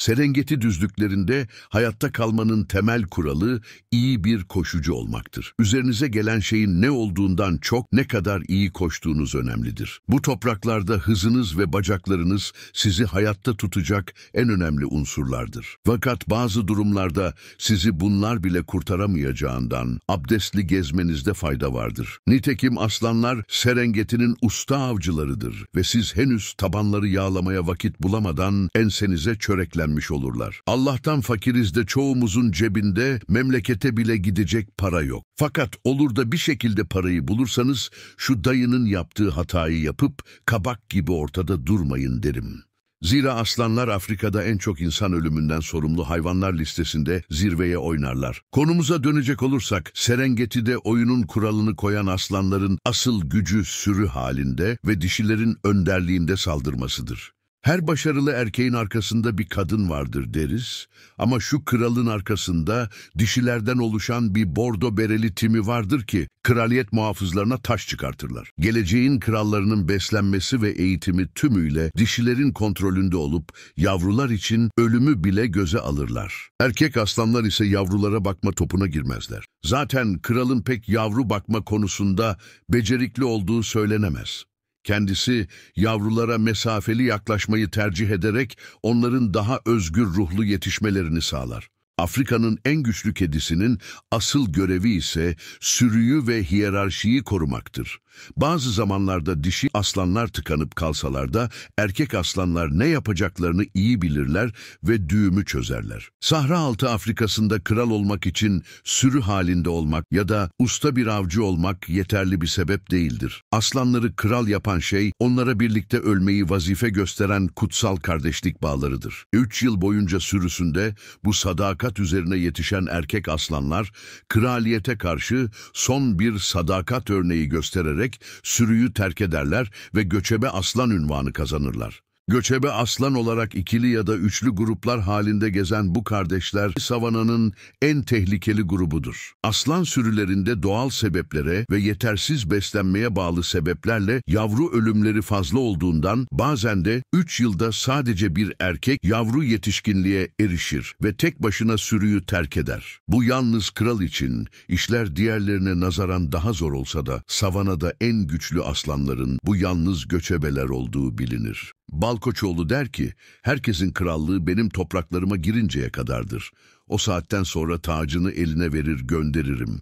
Serengeti düzlüklerinde hayatta kalmanın temel kuralı iyi bir koşucu olmaktır. Üzerinize gelen şeyin ne olduğundan çok ne kadar iyi koştuğunuz önemlidir. Bu topraklarda hızınız ve bacaklarınız sizi hayatta tutacak en önemli unsurlardır. Fakat bazı durumlarda sizi bunlar bile kurtaramayacağından abdestli gezmenizde fayda vardır. Nitekim aslanlar Serengeti'nin usta avcılarıdır ve siz henüz tabanları yağlamaya vakit bulamadan ensenize çöreklenmişsiniz öğrenmiş olurlar. Allah'tan fakiriz de çoğumuzun cebinde memlekete bile gidecek para yok. Fakat olur da bir şekilde parayı bulursanız şu dayının yaptığı hatayı yapıp kabak gibi ortada durmayın derim. Zira aslanlar Afrika'da en çok insan ölümünden sorumlu hayvanlar listesinde zirveye oynarlar. Konumuza dönecek olursak Serengeti'de oyunun kuralını koyan aslanların asıl gücü sürü halinde ve dişilerin önderliğinde saldırmasıdır. Her başarılı erkeğin arkasında bir kadın vardır deriz ama şu kralın arkasında dişilerden oluşan bir bordo bereli timi vardır ki kraliyet muhafızlarına taş çıkartırlar. Geleceğin krallarının beslenmesi ve eğitimi tümüyle dişilerin kontrolünde olup yavrular için ölümü bile göze alırlar. Erkek aslanlar ise yavrulara bakma topuna girmezler. Zaten kralın pek yavru bakma konusunda becerikli olduğu söylenemez. Kendisi yavrulara mesafeli yaklaşmayı tercih ederek onların daha özgür ruhlu yetişmelerini sağlar. Afrika'nın en güçlü kedisinin asıl görevi ise sürüyü ve hiyerarşiyi korumaktır. Bazı zamanlarda dişi aslanlar tıkanıp kalsalar da erkek aslanlar ne yapacaklarını iyi bilirler ve düğümü çözerler. Sahra altı Afrika'sında kral olmak için sürü halinde olmak ya da usta bir avcı olmak yeterli bir sebep değildir. Aslanları kral yapan şey onlara birlikte ölmeyi vazife gösteren kutsal kardeşlik bağlarıdır. Üç yıl boyunca sürüsünde bu sadakat üzerine yetişen erkek aslanlar kraliyete karşı son bir sadakat örneği göstererek vererek sürüyü terk ederler ve göçebe aslan ünvanı kazanırlar. Göçebe aslan olarak ikili ya da üçlü gruplar halinde gezen bu kardeşler savananın en tehlikeli grubudur. Aslan sürülerinde doğal sebeplere ve yetersiz beslenmeye bağlı sebeplerle yavru ölümleri fazla olduğundan bazen de 3 yılda sadece bir erkek yavru yetişkinliğe erişir ve tek başına sürüyü terk eder. Bu yalnız kral için işler diğerlerine nazaran daha zor olsa da savanada en güçlü aslanların bu yalnız göçebeler olduğu bilinir. Balkoçoğlu der ki, herkesin krallığı benim topraklarıma girinceye kadardır. O saatten sonra tacını eline verir gönderirim.